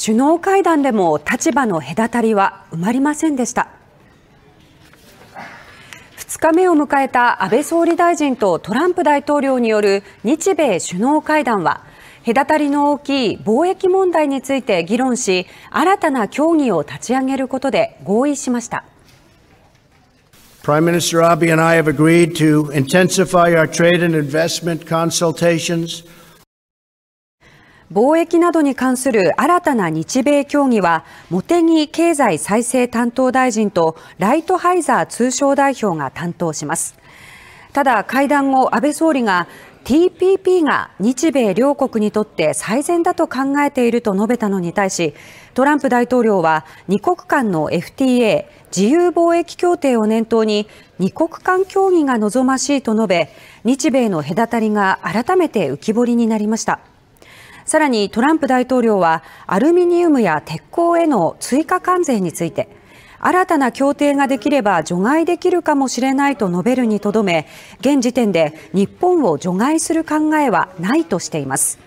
首脳会談でも立場の隔たりは埋まりませんでした。2日目を迎えた安倍総理大臣とトランプ大統領による日米首脳会談は隔たりの大きい貿易問題について議論し新たな協議を立ち上げることで合意しました Prime Minister Abe and I have agreed to intensify our trade and investment consultations 貿易などに関する新たな日米協議は茂木経済再生担当大臣とライトハイザー通商代表が担当しますただ会談後安倍総理が TPP が日米両国にとって最善だと考えていると述べたのに対しトランプ大統領は2国間の FTA 自由貿易協定を念頭に2国間協議が望ましいと述べ日米の隔たりが改めて浮き彫りになりました。さらにトランプ大統領はアルミニウムや鉄鋼への追加関税について新たな協定ができれば除外できるかもしれないと述べるにとどめ現時点で日本を除外する考えはないとしています